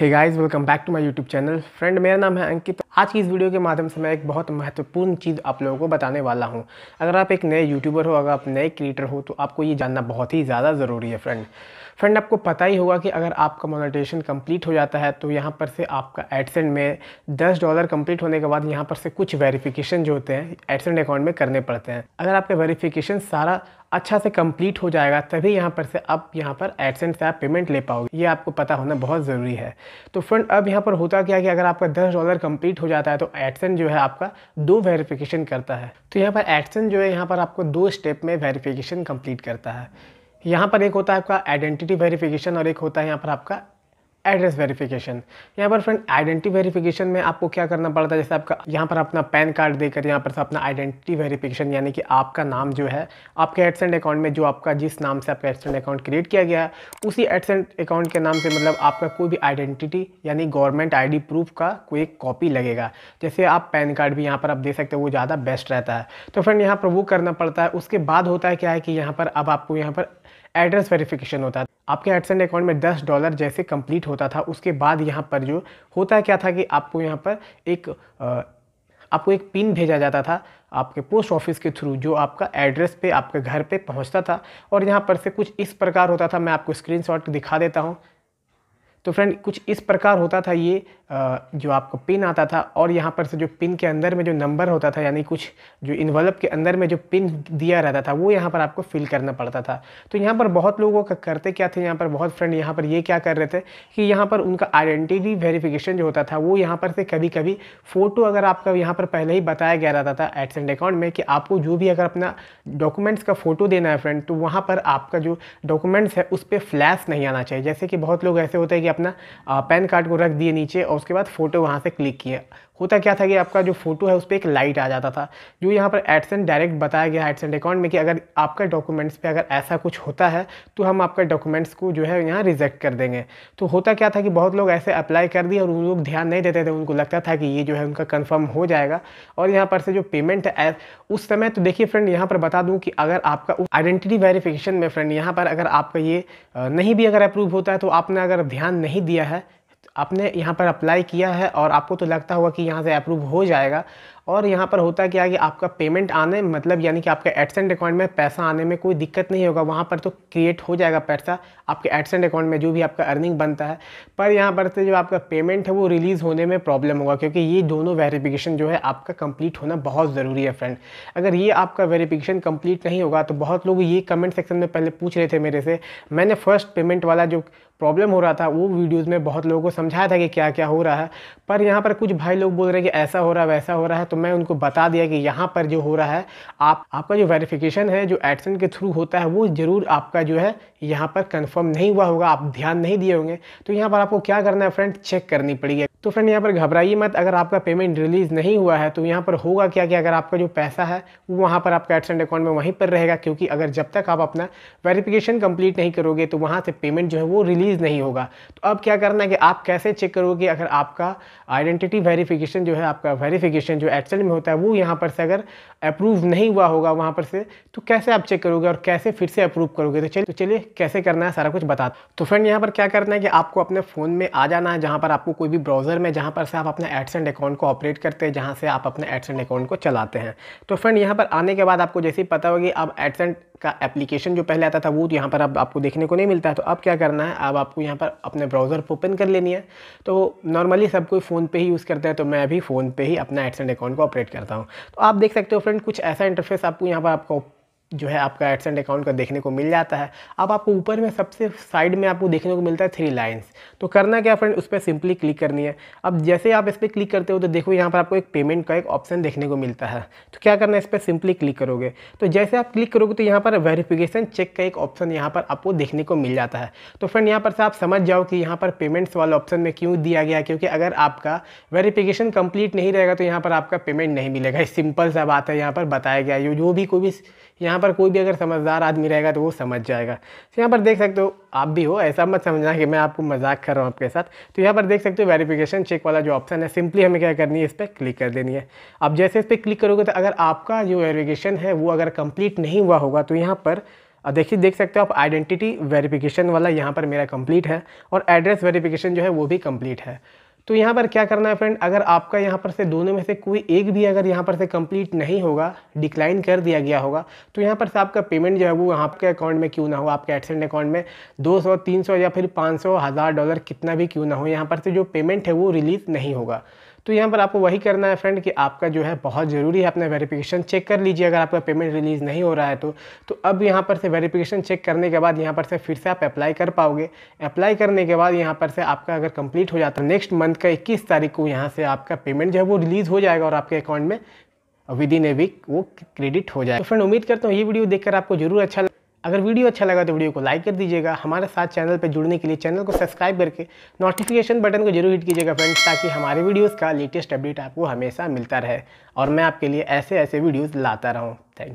hey guys welcome back to my YouTube channel friend मेरा नाम है अंकित आज की इस वीडियो के माध्यम से मैं एक बहुत महत्वपूर्ण चीज़ आप लोगों को बताने वाला हूं अगर आप एक नए यूट्यूबर हो अगर आप नए क्रिएटर हो तो आपको ये जानना बहुत ही ज़्यादा ज़रूरी है फ्रेंड फ्रेंड आपको पता ही होगा कि अगर आपका मोनेटाइजेशन कंप्लीट हो जाता है तो यहाँ पर से आपका एडसेंट में 10 डॉलर कंप्लीट होने के बाद यहाँ पर से कुछ वेरिफिकेशन जो होते हैं एडसेंट अकाउंट में करने पड़ते हैं अगर आपका वेरिफिकेशन सारा अच्छा से कंप्लीट हो जाएगा तभी यहाँ पर से आप यहाँ पर एडसेंट से आप पेमेंट ले पाओगे ये आपको पता होना बहुत ज़रूरी है तो फ्रेंड अब यहाँ पर होता क्या कि अगर आपका दस डॉलर कंप्लीट हो जाता है तो एडसेंट जो है आपका दो वेरिफिकेशन करता है तो यहाँ पर एडसेंट जो है यहाँ पर आपको दो स्टेप में वेरिफिकेशन कम्प्लीट करता है यहाँ पर एक होता है आपका आइडेंटिटी वेरिफिकेशन और एक होता है यहाँ पर आपका एड्रेस वेरिफिकेशन यहाँ पर फ्रेंड आइडेंटिटी वेरिफिकेशन में आपको क्या करना पड़ता है जैसे आपका यहाँ पर अपना पैन कार्ड देकर यहाँ पर अपना आइडेंटिटी वेरिफिकेशन यानी कि आपका नाम जो है आपके एडसेंट अकाउंट में जो आपका जिस नाम से आपका एडसेंट अकाउंट क्रिएट किया गया है उसी एडसेंट अकाउंट के नाम से मतलब आपका कोई भी आइडेंटिटी यानी गवर्नमेंट आई प्रूफ का कोई एक कॉपी लगेगा जैसे आप पैन कार्ड भी यहाँ पर आप दे सकते हो वो ज़्यादा बेस्ट रहता है तो फ्रेंड यहाँ पर वो करना पड़ता है उसके बाद होता है क्या है कि यहाँ पर अब आपको यहाँ पर एड्रेस वेरिफिकेशन होता है आपके एडसेंट अकाउंट में दस डॉलर जैसे कंप्लीट होता था उसके बाद यहाँ पर जो होता क्या था कि आपको यहाँ पर एक आपको एक पिन भेजा जाता था आपके पोस्ट ऑफिस के थ्रू जो आपका एड्रेस पे आपके घर पे पहुंचता था और यहाँ पर से कुछ इस प्रकार होता था मैं आपको स्क्रीनशॉट दिखा देता हूँ तो फ्रेंड कुछ इस प्रकार होता था ये जो आपको पिन आता था और यहाँ पर से जो पिन के अंदर में जो नंबर होता था यानी कुछ जो इन्वेलप के अंदर में जो पिन दिया रहता था वो यहाँ पर आपको फिल करना पड़ता था तो यहाँ पर बहुत लोगों का करते क्या थे यहाँ पर बहुत फ्रेंड यहाँ पर ये क्या कर रहे थे कि यहाँ पर उनका आइडेंटिटी वेरीफिकेशन जो होता था वो यहाँ पर से कभी कभी फ़ोटो अगर आपका यहाँ पर पहले ही बताया गया रहता था एंड अकाउंट में कि आपको जो भी अगर अपना डॉक्यूमेंट्स का फ़ोटो देना है फ्रेंड तो वहाँ पर आपका जो डॉक्यूमेंट्स है उस पर फ्लैश नहीं आना चाहिए जैसे कि बहुत लोग ऐसे होते हैं कि अपना पैन कार्ड को रख दिए नीचे और उसके बाद फ़ोटो वहाँ से क्लिक किया होता क्या था कि आपका जो फोटो है उस पर एक लाइट आ जाता था जो यहाँ पर एडसेंट डायरेक्ट बताया गया एडसेंट अकाउंट में कि अगर आपका डॉक्यूमेंट्स पे अगर ऐसा कुछ होता है तो हम आपका डॉक्यूमेंट्स को जो है यहाँ रिजेक्ट कर देंगे तो होता क्या था कि बहुत लोग ऐसे अप्लाई कर दिए और उन लोग ध्यान नहीं देते थे उनको लगता था कि ये जो है उनका कन्फर्म हो जाएगा और यहाँ पर से जो पेमेंट है उस समय तो देखिए फ्रेंड यहाँ पर बता दूँ कि अगर आपका आइडेंटिटी वेरिफिकेशन में फ्रेंड यहाँ पर अगर आपका ये नहीं भी अगर अप्रूव होता है तो आपने अगर ध्यान नहीं दिया है आपने यहाँ पर अप्लाई किया है और आपको तो लगता होगा कि यहाँ से अप्रूव हो जाएगा और यहाँ पर होता क्या है कि आपका पेमेंट आने मतलब यानी कि आपके एडसेंट अकाउंट में पैसा आने में कोई दिक्कत नहीं होगा वहाँ पर तो क्रिएट हो जाएगा पैसा आपके एडसेंट अकाउंट में जो भी आपका अर्निंग बनता है पर यहाँ पर से जो आपका पेमेंट है वो रिलीज़ होने में प्रॉब्लम होगा क्योंकि ये दोनों वेरीफिकेशन जो है आपका कंप्लीट होना बहुत ज़रूरी है फ्रेंड अगर ये आपका वेरीफिकेशन कम्प्लीट नहीं होगा तो बहुत लोग ये कमेंट सेक्शन में पहले पूछ रहे थे मेरे से मैंने फर्स्ट पेमेंट वाला जो प्रॉब्लम हो रहा था वो वीडियोस में बहुत लोगों को समझाया था कि क्या क्या हो रहा है पर यहाँ पर कुछ भाई लोग बोल रहे हैं कि ऐसा हो रहा है वैसा हो रहा है तो मैं उनको बता दिया कि यहाँ पर जो हो रहा है आप आपका जो वेरिफिकेशन है जो एडसन के थ्रू होता है वो ज़रूर आपका जो है यहाँ पर कंफर्म नहीं हुआ होगा आप ध्यान नहीं दिए होंगे तो यहाँ पर आपको क्या करना है फ्रेंड चेक करनी पड़ेगी तो फ्रेंड यहाँ पर घबराइए मत अगर आपका पेमेंट रिलीज़ नहीं हुआ है तो यहाँ पर होगा क्या कि अगर आपका जो पैसा है वो वहाँ पर आपका एडसेंट अकाउंट में वहीं पर रहेगा क्योंकि अगर जब तक आप अपना वेरिफिकेशन कंप्लीट नहीं करोगे तो वहाँ से पेमेंट जो है वो रिलीज़ नहीं होगा तो अब क्या करना है कि आप कैसे चेक करोगे अगर आपका आइडेंटिटी वेरीफिकेशन जो है आपका वेरीफिकेशन जो एडसेंट में होता है वो यहाँ पर से अगर अप्रूव नहीं हुआ होगा वहाँ पर से तो कैसे आप चेक करोगे और कैसे फिर से अप्रूव करोगे तो चलिए तो चलिए कैसे करना है सारा कुछ बता तो फ्रेंड यहाँ पर क्या करना है कि आपको अपने फ़ोन में आ जाना है जहाँ पर आपको कोई भी ब्राउज़र ब्राउज़र में जहाँ पर से आप अपने एडसेंट अकाउंट को ऑपरेट करते हैं जहाँ से आप अपने एडसेंट अकाउंट को चलाते हैं तो फ्रेंड यहाँ पर आने के बाद आपको जैसे ही पता होगी अब एडसेंट का एप्लीकेशन जो पहले आता था वो तो यहाँ पर अब आपको देखने को नहीं मिलता है तो अब क्या करना है अब आपको यहाँ पर अपने ब्राउज़र ओपन कर लेनी है तो नॉर्मली सब कोई फ़ोन पे ही यूज़ करते हैं तो मैं भी फ़ोन पे ही अपना एडसेंट अकाउंट को ऑपरेट करता हूँ तो आप देख सकते हो फ्रेंड कुछ ऐसा इंटरफेस आपको यहाँ पर आपको जो है आपका एडसेंट अकाउंट का देखने को मिल जाता है अब आपको ऊपर में सबसे साइड में आपको देखने को मिलता है थ्री लाइंस तो करना क्या फ्रेंड उस पर सिंपली क्लिक करनी है अब जैसे आप इस पर क्लिक करते हो तो देखो यहाँ पर आपको एक पेमेंट का एक ऑप्शन देखने को मिलता है तो क्या करना है इस पर सिंपली क्लिक करोगे तो जैसे आप क्लिक करोगे तो यहाँ पर वेरीफिकेशन चेक का एक ऑप्शन यहाँ पर आपको देखने को मिल जाता है तो फ्रेंड यहाँ पर से आप समझ जाओ कि यहाँ पर पेमेंट्स वाला ऑप्शन में क्यों दिया गया क्योंकि अगर आपका वेरीफिकेशन कम्प्लीट नहीं रहेगा तो यहाँ पर आपका पेमेंट नहीं मिलेगा सिंपल सा बात है यहाँ पर बताया गया जो भी कोई भी यहाँ यहाँ पर कोई भी अगर समझदार आदमी रहेगा तो वो समझ जाएगा तो यहाँ पर देख सकते हो आप भी हो ऐसा मत समझना कि मैं आपको मजाक कर रहा हूँ आपके साथ तो यहाँ पर देख सकते हो वेरिफिकेशन चेक वाला जो ऑप्शन है सिंपली हमें क्या करनी है इस पर क्लिक कर देनी है अब जैसे इस पर क्लिक करोगे तो अगर आपका जो वेरिफिकेशन है वो अगर कंप्लीट नहीं हुआ होगा तो यहाँ पर अब देखिए देख सकते हो आप आइडेंटिटी वेरिफिकेशन वाला यहाँ पर मेरा कंप्लीट है और एड्रेस वेरिफिकेशन जो है वो भी कंप्लीट है तो यहाँ पर क्या करना है फ्रेंड अगर आपका यहाँ पर से दोनों में से कोई एक भी अगर यहाँ पर से कंप्लीट नहीं होगा डिक्लाइन कर दिया गया होगा तो यहाँ पर से आपका पेमेंट जो है वो आपके अकाउंट में क्यों ना हो आपके एडसेंट अकाउंट में 200 300 या फिर 500 हज़ार डॉलर कितना भी क्यों ना हो यहाँ पर से जो पेमेंट है वो रिलीज़ नहीं होगा तो यहाँ पर आपको वही करना है फ्रेंड कि आपका जो है बहुत ज़रूरी है अपना वेरिफिकेशन चेक कर लीजिए अगर आपका पेमेंट रिलीज़ नहीं हो रहा है तो तो अब यहाँ पर से वेरिफिकेशन चेक करने के बाद यहाँ पर से फिर से आप अप्लाई कर पाओगे अप्लाई करने के बाद यहाँ पर से आपका अगर कंप्लीट हो जाता है नेक्स्ट मंथ का इक्कीस तारीख को यहाँ से आपका पेमेंट जो है वो रिलीज़ हो जाएगा और आपके अकाउंट में विद इन ए वीक वो क्रेडिट हो जाएगा तो फ्रेंड उम्मीद करता हूँ ये वीडियो देखकर आपको जरूर अच्छा लगा अगर वीडियो अच्छा लगा तो वीडियो को लाइक कर दीजिएगा हमारे साथ चैनल पर जुड़ने के लिए चैनल को सब्सक्राइब करके नोटिफिकेशन बटन को जरूर हिट कीजिएगा फ्रेंड्स ताकि हमारे वीडियोज़ का लेटेस्ट अपडेट आपको हमेशा मिलता रहे और मैं आपके लिए ऐसे ऐसे वीडियोज़ लाता रहूँ थैंक यू